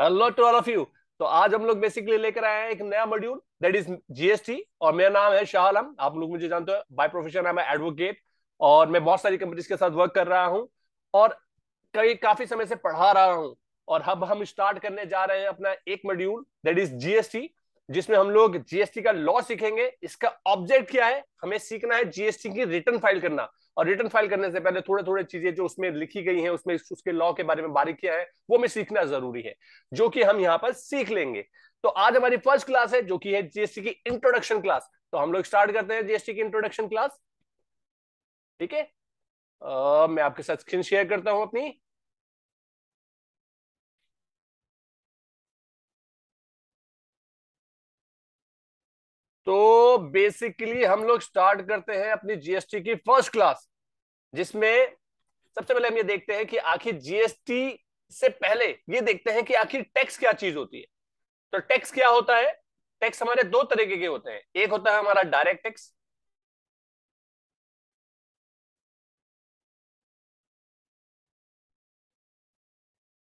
hello to all of you तो आज हम लोग बेसिकली लेकर आए हैं एक नया मॉड्यूल दैट इज जीएसटी और मेरा नाम है शाह आलम आप लोग मुझे जानते हो by profession I am advocate और मैं बहुत सारी कंपनीज के साथ वर्क कर रहा हूँ और कई काफी समय से पढ़ा रहा हूँ और अब हम स्टार्ट करने जा रहे हैं अपना एक मॉड्यूल दैट इज जीएसटी जिसमें हम लोग जीएसटी का लॉ सीखेंगे इसका ऑब्जेक्ट क्या है हमें सीखना है जीएसटी की रिटर्न फाइल करना और रिटर्न फाइल करने से पहले थोड़े थोड़े चीजें जो उसमें लिखी गई हैं उसमें उसके लॉ के बारे में बारीकियां हैं वो हमें सीखना जरूरी है जो कि हम यहाँ पर सीख लेंगे तो आज हमारी फर्स्ट क्लास है जो की है जीएसटी की इंट्रोडक्शन क्लास तो हम लोग स्टार्ट करते हैं जीएसटी की इंट्रोडक्शन क्लास ठीक है मैं आपके साथ स्क्रीन शेयर करता हूं अपनी तो बेसिकली हम लोग स्टार्ट करते हैं अपनी जीएसटी की फर्स्ट क्लास जिसमें सबसे पहले हम ये देखते हैं कि आखिर जीएसटी से पहले ये देखते हैं कि आखिर टैक्स क्या चीज होती है तो टैक्स क्या होता है टैक्स हमारे दो तरीके के होते हैं एक होता है हमारा डायरेक्ट टैक्स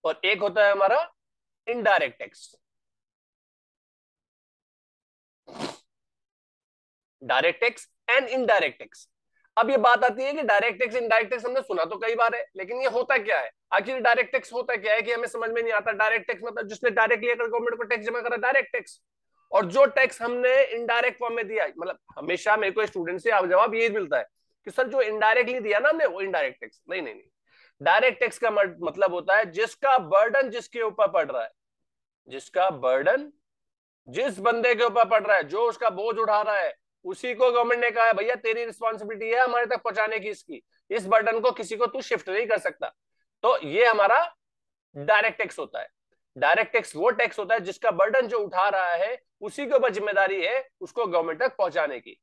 और एक होता है हमारा indirect tax direct tax and indirect tax अब ये बात आती है कि डायरेक्ट टैक्स इनडायरेक्ट टैक्स हमने सुना तो कई बार है लेकिन ये होता क्या है आखिर डायरेक्ट टैक्स होता क्या है कि हमें समझ में नहीं आता डायरेक्ट टैक्स मतलब जिसने डायरेक्टली अगर गवर्नमेंट को टैक्स जमा करा डायरेक्ट टैक्स और जो टैक्स हमने इनडायरेक्ट फॉर्म में दिया मतलब हमेशा मेरे को स्टूडेंट से जवाब यही मिलता है कि सर जो इनडायरेक्टली दिया ना हमने वो इनडायरेक्ट टैक्स नहीं नहीं नहीं डायरेक्ट टैक्स का मतलब होता है जिसका बर्डन जिसके ऊपर पड़ रहा है जिसका बर्डन जिस बंदे के ऊपर पड़ रहा है जो उसका बोझ उठा रहा है उसी को गवर्नमेंट ने कहा है भैया तेरी रिस्पॉन्सिबिलिटी है हमारे तक पहुंचाने की इसकी इस बर्डन को किसी को तू शिफ्ट नहीं कर सकता तो ये हमारा डायरेक्ट टैक्स होता है डायरेक्ट टैक्स वो टैक्स होता है जिसका बर्डन जो उठा रहा है उसी के ऊपर जिम्मेदारी है उसको गवर्नमेंट तक पहुंचाने की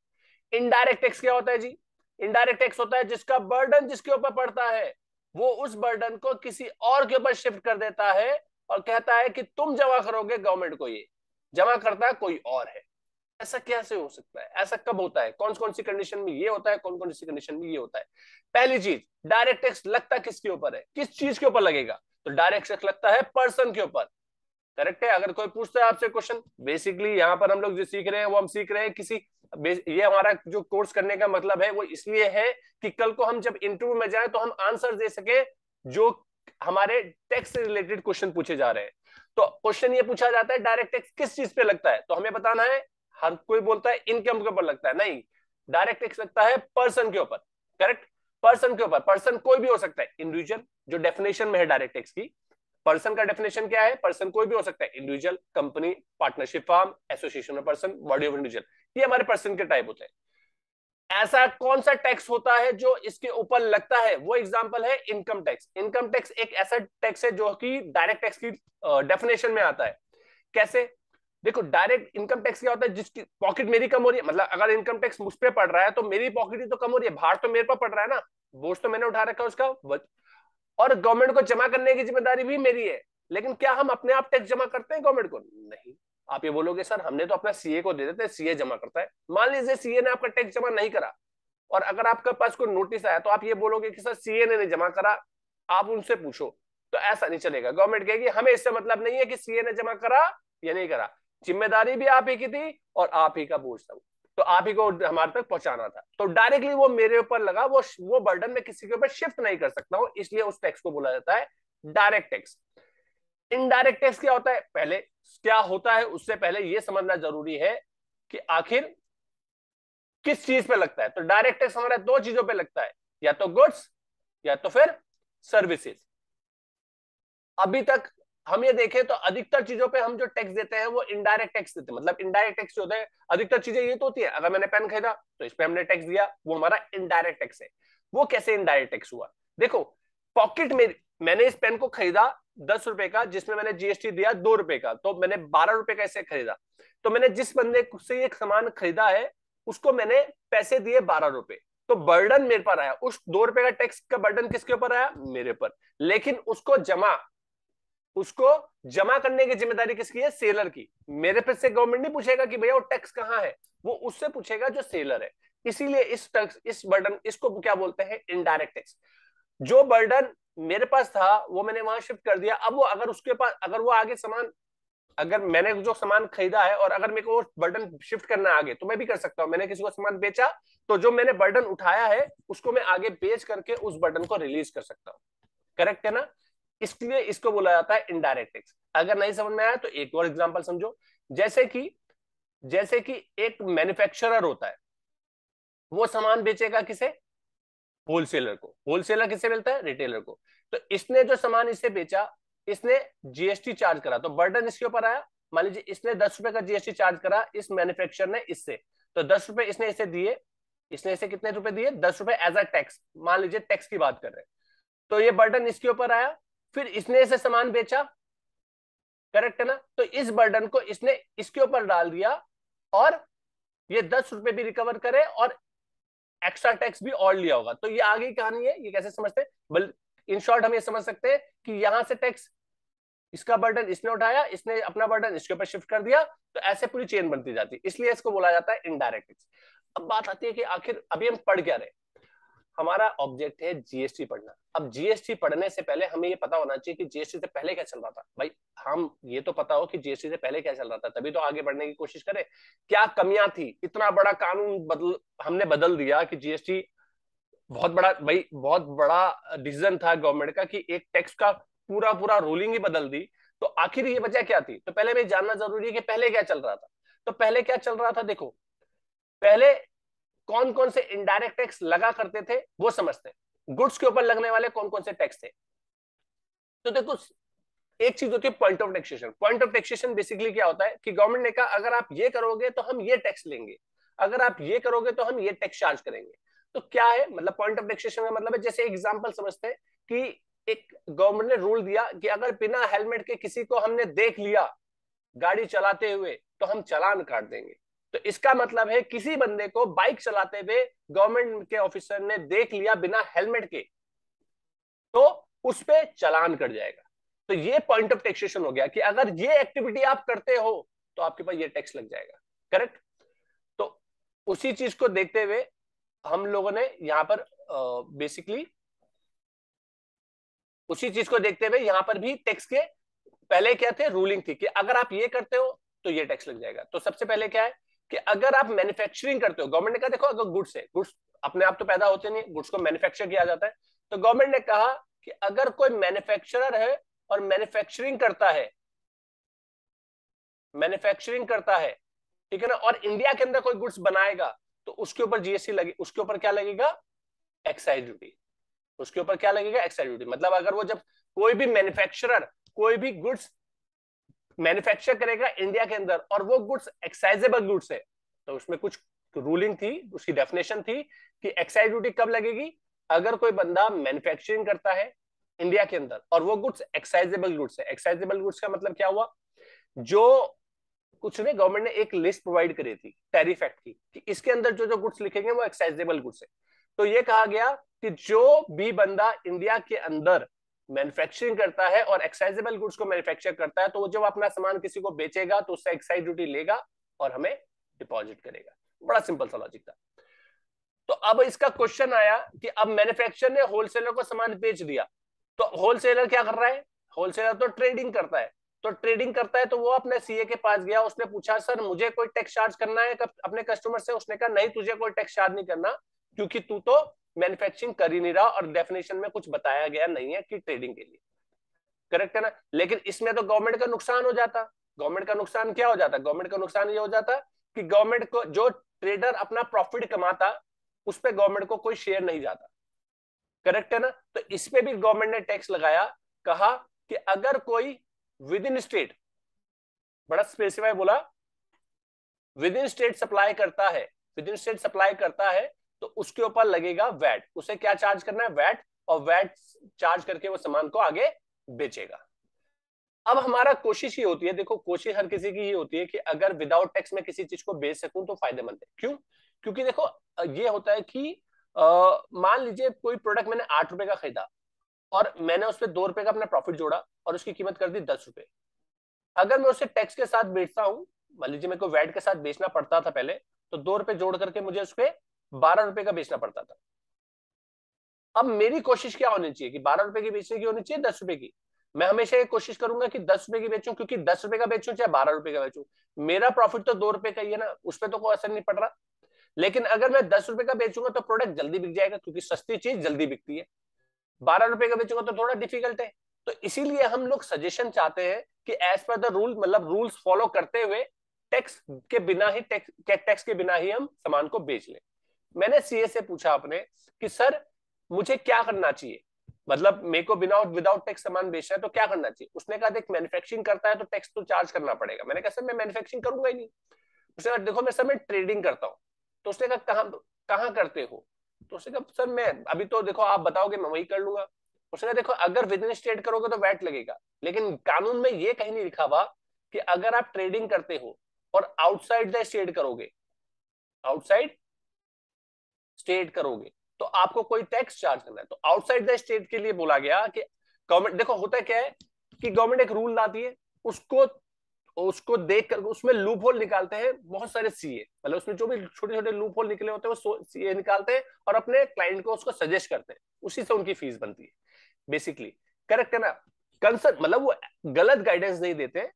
इनडायरेक्ट टैक्स क्या होता है जी इनडायरेक्ट टैक्स होता है जिसका बर्डन जिसके ऊपर पड़ता है वो उस बर्डन को किसी और के ऊपर शिफ्ट कर देता है और कहता है कि तुम जमा करोगे गवर्नमेंट को ये जमा करता कोई और है ऐसा कैसे हो सकता है ऐसा कब होता है कौन कौन सी कंडीशन में ये होता है कौन कौन सी कंडीशन में ये होता है पहली चीज डायरेक्ट टैक्स लगता किसके ऊपर है किस चीज के ऊपर लगेगा तो डायरेक्ट टैक्स लगता है पर्सन के ऊपर करेक्ट है अगर कोई पूछता है आपसे क्वेश्चन बेसिकली यहाँ पर हम लोग जो सीख रहे हैं वो हम सीख रहे हैं किसी ये हमारा जो कोर्स करने का मतलब है वो इसलिए है कि कल को हम जब इंटरव्यू में जाए तो हम आंसर दे सके जो हमारे टैक्स से रिलेटेड क्वेश्चन पूछे जा रहे हैं तो क्वेश्चन ये पूछा जाता है डायरेक्ट टैक्स किस चीज पे लगता है तो हमें बताना है हर कोई बोलता है इनकम के ऊपर लगता है नहीं डायरेक्ट टैक्स लगता है पर्सन के ऊपर करेक्ट पर्सन के ऊपर पर्सन कोई भी हो सकता है इंडिविजुअल जो डेफिनेशन में है डायरेक्ट टैक्स की पर्सन का डेफिनेशन क्या है पर्सन कोई भी हो सकता है individual company partnership firm association of person body of individual ये हमारे पर्सन के टाइप होते हैं ऐसा कौन सा टैक्स होता है जो इसके ऊपर लगता है वो एग्जांपल है इनकम टैक्स इनकम टैक्स एक ऐसा टैक्स है जो कि डायरेक्ट टैक्स की डेफिनेशन में आता है कैसे देखो डायरेक्ट इनकम टैक्स क्या होता है जिसकी पॉकेट मेरी कम हो रही है मतलब अगर इनकम टैक्स मुझ पर पड़ रहा है तो मेरी पॉकेट ही तो कम हो रही है भार तो मेरे पर पड़ रहा है ना बोझ तो मैंने उठा रखा है उसका और गवर्नमेंट को जमा करने की जिम्मेदारी भी मेरी है लेकिन क्या हम अपने आप टैक्स जमा करते हैं गवर्नमेंट को नहीं आप ये बोलोगे सर हमने तो अपना सीए को दे देते हैं सीए जमा करता है मान लीजिए सीए ने आपका टैक्स जमा नहीं करा और अगर आपके पास कोई नोटिस आया तो आप ये बोलोगे कि सर सीए ने नहीं जमा करा आप उनसे पूछो तो ऐसा नहीं चलेगा गवर्नमेंट कहेगी हमें इससे मतलब नहीं है कि सीए ने जमा करा या नहीं करा जिम्मेदारी भी आप ही की थी और आप ही का बोझ था तो आप ही को हमारे तक पहुंचाना था तो डायरेक्टली वो मेरे ऊपर लगा वो वो बर्डन मैं किसी के ऊपर शिफ्ट नहीं कर सकता हूं इसलिए उस टैक्स को बोला जाता है डायरेक्ट टैक्स इनडायरेक्ट टैक्स क्या होता है पहले क्या होता है उससे पहले यह समझना जरूरी है कि आखिर किस चीज पे लगता है तो डायरेक्ट टैक्स हमारे दो चीजों पे लगता है या तो गुड्स या तो फिर सर्विसेज अभी तक हम ये देखें तो अधिकतर चीजों पे हम जो टैक्स देते हैं वो इनडायरेक्ट टैक्स देते हैं मतलब इनडायरेक्ट टैक्स जो होता है अधिकतर चीजें ये तो होती है अगर मैंने पेन खरीदा तो इस पर हमने टैक्स दिया वो हमारा इनडायरेक्ट टैक्स है वो कैसे इनडायरेक्ट टैक्स हुआ देखो पॉकेट में मैंने इस पेन को खरीदा दस रुपए का जिसमें मैंने जीएसटी दिया दो रुपए का तो मैंने बारह रुपए का इसे खरीदा तो मैंने जिस बंदे से ये सामान खरीदा है उसको मैंने पैसे दिए बारह रुपए तो बर्डन मेरे पर आया उस दो रुपए का टैक्स का बर्डन किसके ऊपर आया मेरे पर लेकिन उसको जमा उसको जमा करने की जिम्मेदारी किसकी है सेलर की मेरे पे से गवर्नमेंट नहीं पूछेगा कि भैया वो टैक्स कहाँ है वो उससे पूछेगा जो सेलर है इसीलिए इस टैक्स इस बर्डन इसको क्या बोलते हैं इनडायरेक्ट टैक्स जो बर्डन मेरे पास था वो मैंने वहां शिफ्ट कर दिया अब वो अगर उसके पास अगर वो आगे सामान अगर मैंने जो सामान खरीदा है और अगर मेरे को वो बर्डन शिफ्ट करना आगे तो मैं भी कर सकता हूं मैंने किसी को सामान बेचा तो जो मैंने बर्डन उठाया है उसको मैं आगे बेच करके उस बर्डन को रिलीज कर सकता हूं करेक्ट है ना इसलिए इसको बोला जाता है इनडायरेक्ट टैक्स अगर नहीं समझ में आया तो एक और एग्जाम्पल समझो जैसे कि जैसे कि एक मैन्युफैक्चरर होता है वो सामान बेचेगा किसे होलसेलर को होलसेलर किसे मिलता है रिटेलर को तो इसने जो सामान इसे बेचा इसने जीएसटी चार्ज करा तो बर्डन इसके ऊपर आया मान लीजिए इसने दस रुपए का जीएसटी चार्ज करा इस मैन्युफैक्चरर ने इससे तो दस रुपए इसने इसे दिए इसने इसे कितने रुपए दिए दस रुपए एज अ टैक्स मान लीजिए टैक्स की बात कर रहे हैं तो ये बर्डन इसके ऊपर आया फिर इसने इसे सामान बेचा करेक्ट है ना तो इस बर्डन को इसने इसके ऊपर डाल दिया और ये दस रुपए भी रिकवर करे और एक्स्ट्रा टैक्स भी और लिया होगा तो ये आगे कहानी है ये कैसे समझते हैं इन शॉर्ट हम ये समझ सकते हैं कि यहां से टैक्स इसका बर्डन इसने उठाया इसने अपना बर्डन इसके ऊपर शिफ्ट कर दिया तो ऐसे पूरी चेन बनती जाती है इसलिए इसको बोला जाता है इनडायरेक्ट अब बात आती है कि आखिर अभी हम पढ़ क्या रहे हमारा ऑब्जेक्ट है जीएसटी पढ़ना अब जीएसटी पढ़ने से पहले हमें ये पता होना चाहिए कि जीएसटी से पहले क्या चल रहा था भाई हम ये तो पता हो कि जीएसटी से पहले क्या चल रहा था तभी तो आगे बढ़ने की कोशिश करें क्या कमियां थी इतना बड़ा कानून बदल हमने बदल दिया कि जीएसटी बहुत बड़ा भाई बहुत बड़ा डिसीजन था गवर्नमेंट का कि एक टैक्स का पूरा पूरा रूलिंग ही बदल दी तो आखिर ये वजह क्या थी तो पहले हमें जानना जरूरी है कि पहले क्या चल रहा था तो पहले क्या चल रहा था देखो पहले कौन कौन से इनडायरेक्ट टैक्स लगा करते थे वो समझते हैं गुड्स के ऊपर लगने वाले कौन कौन से टैक्स थे तो देखो एक चीज होती है point of taxation point of taxation basically क्या होता है कि गवर्नमेंट ने कहा अगर आप ये करोगे तो हम ये टैक्स लेंगे अगर आप ये करोगे तो हम ये टैक्स चार्ज करेंगे तो क्या है मतलब पॉइंट ऑफ टैक्सेशन का मतलब है जैसे एग्जाम्पल समझते हैं कि एक गवर्नमेंट ने रूल दिया कि अगर बिना हेलमेट के किसी को हमने देख लिया गाड़ी चलाते हुए तो हम चलान काट देंगे तो इसका मतलब है किसी बंदे को बाइक चलाते हुए गवर्नमेंट के ऑफिसर ने देख लिया बिना हेलमेट के तो उस पर चलान कट जाएगा तो ये पॉइंट ऑफ टैक्सेशन हो गया कि अगर ये एक्टिविटी आप करते हो तो आपके पास ये टैक्स लग जाएगा करेक्ट तो उसी चीज को देखते हुए हम लोगों ने यहां पर बेसिकली uh, उसी चीज को देखते हुए यहां पर भी टैक्स के पहले क्या थे रूलिंग थी कि अगर आप ये करते हो तो ये टैक्स लग जाएगा तो सबसे पहले क्या है कि अगर आप मैन्युफैक्चरिंग करते हो गवर्नमेंट ने कहा देखो अगर गुड्स है गुड्स अपने आप तो पैदा होते नहीं गुड्स को मैन्युफैक्चर किया जाता है तो गवर्नमेंट ने कहा कि अगर कोई मैन्युफैक्चरर है और मैन्युफैक्चरिंग करता है मैन्युफैक्चरिंग करता है ठीक है ना और इंडिया के अंदर कोई गुड्स बनाएगा तो उसके ऊपर जीएसटी लगे उसके ऊपर क्या लगेगा एक्साइज ड्यूटी उसके ऊपर क्या लगेगा एक्साइज ड्यूटी मतलब अगर वो जब कोई भी मैन्युफैक्चरर कोई भी गुड्स मैन्युफैक्चर करेगा इंडिया के अंदर और वो गुड्स एक्साइजेबल गुड्स है तो उसमें कुछ रूलिंग थी उसकी डेफिनेशन थी कि एक्साइज ड्यूटी कब लगेगी अगर कोई बंदा मैन्युफैक्चरिंग करता है इंडिया के अंदर और वो गुड्स एक्साइजेबल गुड्स है एक्साइजेबल गुड्स का मतलब क्या हुआ जो कुछ ने गवर्नमेंट ने एक लिस्ट प्रोवाइड करी थी टैरिफ एक्ट की कि इसके अंदर जो जो गुड्स लिखेंगे वो एक्साइजेबल गुड्स है तो ये कहा गया कि जो भी बंदा इंडिया के अंदर मैन्युफैक्चरिंग करता है और एक्साइजेबल गुड्स को मैन्युफैक्चर करता है तो जब अपना सामान किसी को बेचेगा तो उससे एक्साइज ड्यूटी लेगा और हमें डिपॉजिट करेगा बड़ा सिंपल सा लॉजिक था तो अब इसका क्वेश्चन आया कि अब मैन्युफैक्चर ने होलसेलर को सामान बेच दिया तो होलसेलर क्या कर रहा है होलसेलर तो ट्रेडिंग करता है तो ट्रेडिंग करता है तो वो अपने सीए के पास गया उसने पूछा सर मुझे कोई टैक्स चार्ज करना है अपने कस्टमर से उसने कहा नहीं तुझे कोई टैक्स चार्ज नहीं करना क्योंकि तू तो मैन्युफैक्चरिंग कर ही नहीं रहा और डेफिनेशन में कुछ बताया गया नहीं है कि ट्रेडिंग के लिए करेक्ट है ना लेकिन इसमें तो गवर्नमेंट का नुकसान हो जाता गवर्नमेंट का नुकसान क्या हो जाता गवर्नमेंट का नुकसान ये हो जाता कि गवर्नमेंट को जो ट्रेडर अपना प्रॉफिट कमाता उस पर गवर्नमेंट को कोई शेयर नहीं जाता करेक्ट है ना तो इस भी गवर्नमेंट ने टैक्स लगाया कहा कि अगर कोई विद इन स्टेट बड़ा स्पेसिफाई बोला विद इन स्टेट सप्लाई करता है विद इन स्टेट सप्लाई करता है तो उसके ऊपर लगेगा वैट उसे क्या चार्ज करना है वैट और वैट चार्ज करके वो सामान को आगे बेचेगा अब हमारा कोशिश ये होती है देखो कोशिश हर किसी की ये होती है कि अगर विदाउट टैक्स में किसी चीज को बेच सकूं तो फायदेमंद है क्यों क्योंकि देखो ये होता है कि मान लीजिए कोई प्रोडक्ट मैंने आठ रुपए का खरीदा और मैंने उस पर दो रुपए का अपना प्रॉफिट जोड़ा और उसकी कीमत कर दी दस रुपए अगर मैं उसे टैक्स के साथ बेचता हूं मान लीजिए मेरे को वैट के साथ बेचना पड़ता था पहले तो दो रुपए जोड़ करके मुझे उस पर बारह रुपए का बेचना पड़ता था अब मेरी कोशिश क्या होनी चाहिए कि बारह रुपए की बेचने की होनी चाहिए दस रुपए की मैं हमेशा ये कोशिश करूंगा कि दस रुपए की बेचूं क्योंकि दस रुपए का बेचूं चाहे बारह रुपए का बेचूं मेरा प्रॉफिट तो दो रुपए का ही है ना उस पर तो कोई असर नहीं पड़ रहा लेकिन अगर मैं दस रुपए का बेचूंगा तो प्रोडक्ट जल्दी बिक जाएगा क्योंकि सस्ती चीज जल्दी बिकती है बारह रुपए का बेचूंगा तो थोड़ा डिफिकल्ट है तो इसीलिए हम लोग सजेशन चाहते हैं कि एज पर द रूल मतलब रूल्स फॉलो करते हुए टैक्स के बिना ही टैक्स के बिना ही हम सामान को बेच लें मैंने सीए से पूछा आपने कि सर मुझे क्या करना चाहिए मतलब मेरे को बिना विदाउट टैक्स सामान बेचना है तो क्या करना चाहिए उसने कहा देख मैन्युफैक्चरिंग करता है तो टैक्स तो चार्ज करना पड़ेगा मैंने कहा सर मैं मैन्युफैक्चरिंग करूंगा ही नहीं उसने कहा देखो मैं सर मैं ट्रेडिंग करता हूँ तो उसने कहा कहाँ कहाँ करते हो तो उसने कहा सर मैं अभी तो देखो आप बताओगे मैं वही कर लूंगा उसने कहा देखो अगर विद इन स्टेट करोगे तो वैट लगेगा लेकिन कानून में ये कहीं नहीं लिखा हुआ कि अगर आप ट्रेडिंग करते हो और आउटसाइड द स्टेट करोगे आउटसाइड स्टेट करोगे तो आपको कोई टैक्स चार्ज करना है तो आउटसाइड द स्टेट के लिए बोला गया कि गवर्नमेंट देखो होता क्या है कि गवर्नमेंट एक रूल लाती है उसको उसको देख कर उसमें लूप होल निकालते हैं बहुत सारे सीए मतलब उसमें जो भी छोटे छोटे लूप होल निकले होते हैं वो सीए निकालते हैं और अपने क्लाइंट को उसको सजेस्ट करते हैं उसी से उनकी फीस बनती है बेसिकली करेक्ट है ना कंसर्न मतलब वो गलत गाइडेंस नहीं देते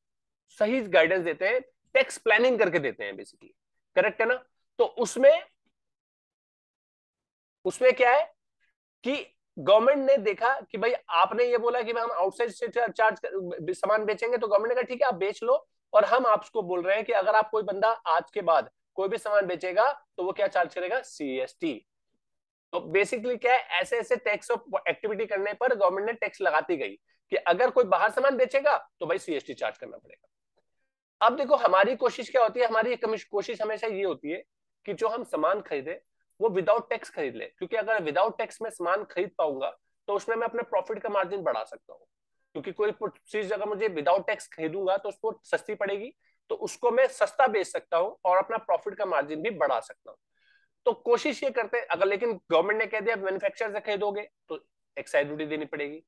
सही गाइडेंस देते हैं टैक्स प्लानिंग करके देते हैं बेसिकली करेक्ट है ना तो उसमें उसमें क्या है कि गवर्नमेंट ने देखा कि भाई आपने ये बोला कि हम आउटसाइड से चार्ज सामान बेचेंगे तो गवर्नमेंट ने कहा ठीक है आप बेच लो और हम आपको बोल रहे हैं कि अगर आप कोई बंदा आज के बाद कोई भी सामान बेचेगा तो वो क्या चार्ज करेगा सीएसटी तो बेसिकली क्या है ऐसे ऐसे टैक्स ऑफ एक्टिविटी करने पर गवर्नमेंट ने टैक्स लगाती गई कि अगर कोई बाहर सामान बेचेगा तो भाई सीएसटी चार्ज करना पड़ेगा अब देखो हमारी कोशिश क्या होती है हमारी कोशिश हमेशा ये होती है कि जो हम सामान खरीदे वो विदाउट टैक्स खरीद ले क्योंकि अगर विदाउट टैक्स में सामान खरीद पाऊंगा तो उसमें मैं अपने प्रॉफिट का मार्जिन बढ़ा सकता हूँ क्योंकि कोई चीज अगर मुझे विदाउट टैक्स खरीदूंगा तो उसको सस्ती पड़ेगी तो उसको मैं सस्ता बेच सकता हूँ और अपना प्रॉफिट का मार्जिन भी बढ़ा सकता हूँ तो कोशिश ये करते हैं अगर लेकिन गवर्नमेंट ने कह दिया मैन्युफैक्चर से खरीदोगे तो एक्साइज ड्यूटी देनी पड़ेगी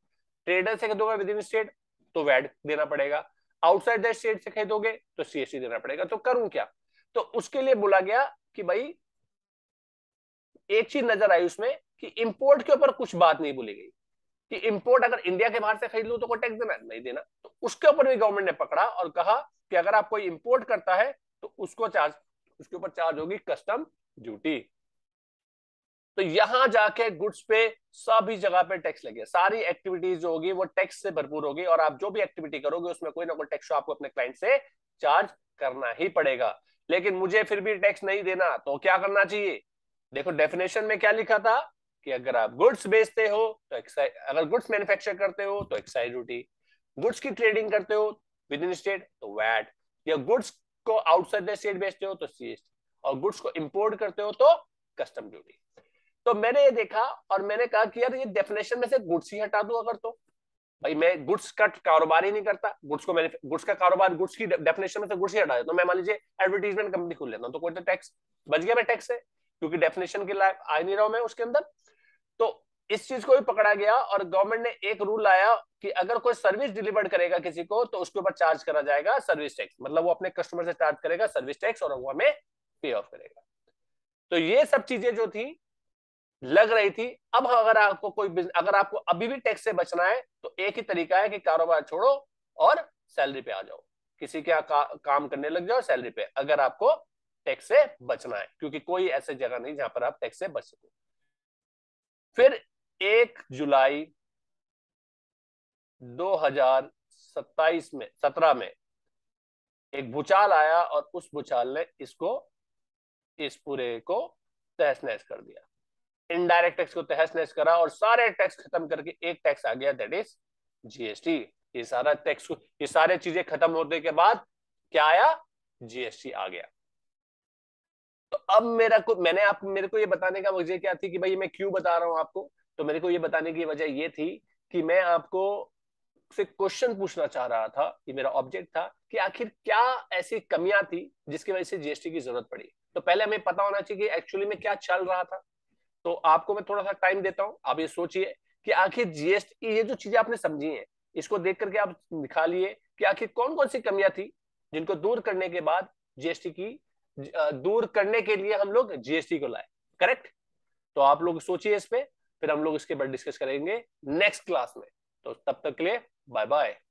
ट्रेडर से खरीदोगे विद इन स्टेट तो वैट देना पड़ेगा आउटसाइड द स्टेट से खरीदोगे तो सीएससी देना पड़ेगा तो करूं क्या तो उसके लिए बोला गया कि भाई एक चीज नजर आई उसमें कि इंपोर्ट के ऊपर कुछ बात नहीं बोली गई कि इंपोर्ट अगर इंडिया के बाहर से खरीद लू तो कोई टैक्स देना नहीं देना तो उसके ऊपर भी गवर्नमेंट ने पकड़ा और कहा कि अगर आप कोई इंपोर्ट करता है तो उसको चार्ज उसके ऊपर चार्ज होगी कस्टम ड्यूटी तो यहां जाके गुड्स पे सभी जगह पे टैक्स लगे सारी एक्टिविटीज जो होगी वो टैक्स से भरपूर होगी और आप जो भी एक्टिविटी करोगे उसमें कोई ना कोई टैक्स तो आपको अपने क्लाइंट से चार्ज करना ही पड़ेगा लेकिन मुझे फिर भी टैक्स नहीं देना तो क्या करना चाहिए देखो डेफिनेशन में क्या लिखा था कि अगर आप गुड्स बेचते हो तो एक्साइज अगर गुड्स मैन्युफैक्चर करते हो तो एक्साइज ड्यूटी गुड्स की ट्रेडिंग करते हो विद इन स्टेट तो वैट या गुड्स को आउटसाइड द स्टेट बेचते हो तो सीएसटी और गुड्स को इंपोर्ट करते हो तो कस्टम ड्यूटी तो मैंने ये देखा और मैंने कहा कि यार ये डेफिनेशन में से गुड्स ही हटा दू अगर तो भाई मैं गुड्स का कारोबार ही नहीं करता गुड्स को मैंने गुड्स का कारोबार गुड्स की डेफिनेशन में से गुड्स ही हटा देता तो मैं मान लीजिए एडवर्टीजमेंट कंपनी खोल लेता हूँ तो कोई तो टैक्स बच गया मैं टैक्स से क्योंकि डेफिनेशन के लायक आ नहीं रहा हूं मैं उसके अंदर तो इस चीज को भी पकड़ा गया और गवर्नमेंट ने एक रूल लाया कि अगर कोई सर्विस डिलीवर्ड करेगा किसी को तो उसके ऊपर चार्ज करा जाएगा सर्विस टैक्स मतलब वो अपने कस्टमर से चार्ज करेगा सर्विस टैक्स और वो हमें पे ऑफ करेगा तो ये सब चीजें जो थी लग रही थी अब अगर आपको कोई अगर आपको अभी भी टैक्स से बचना है तो एक ही तरीका है कि कारोबार छोड़ो और सैलरी पे आ जाओ किसी के का, काम करने लग जाओ सैलरी पे अगर आपको टैक्स से बचना है क्योंकि कोई ऐसे जगह नहीं जहां पर आप टैक्स से बच सको फिर एक जुलाई 2027 में सत्रह में एक भूचाल आया और उस भूचाल ने इसको इस पूरे को तहस नहस कर दिया इनडायरेक्ट टैक्स को तहस नहस करा और सारे टैक्स खत्म करके एक टैक्स आ गया दैट इज जीएसटी ये सारा टैक्स ये सारे चीजें खत्म होने के बाद क्या आया जीएसटी आ गया तो अब मेरा को मैंने आप मेरे को ये बताने का वजह क्या थी कि भाई मैं क्यों बता रहा हूँ आपको तो मेरे को ये बताने की वजह ये थी कि मैं आपको से क्वेश्चन पूछना चाह रहा था ये मेरा ऑब्जेक्ट था कि आखिर क्या ऐसी कमियां थी जिसकी वजह से जीएसटी की जरूरत पड़ी तो पहले हमें पता होना चाहिए कि एक्चुअली में क्या चल रहा था तो आपको मैं थोड़ा सा टाइम देता हूँ आप ये सोचिए कि आखिर जीएसटी ये जो चीजें आपने समझी है इसको देख करके आप निकालिए कि आखिर कौन कौन सी कमियां थी जिनको दूर करने के बाद जीएसटी की दूर करने के लिए हम लोग जीएसटी को लाए करेक्ट तो आप लोग सोचिए इस पे फिर हम लोग इसके बाद डिस्कस करेंगे नेक्स्ट क्लास में तो तब तक के लिए बाय बाय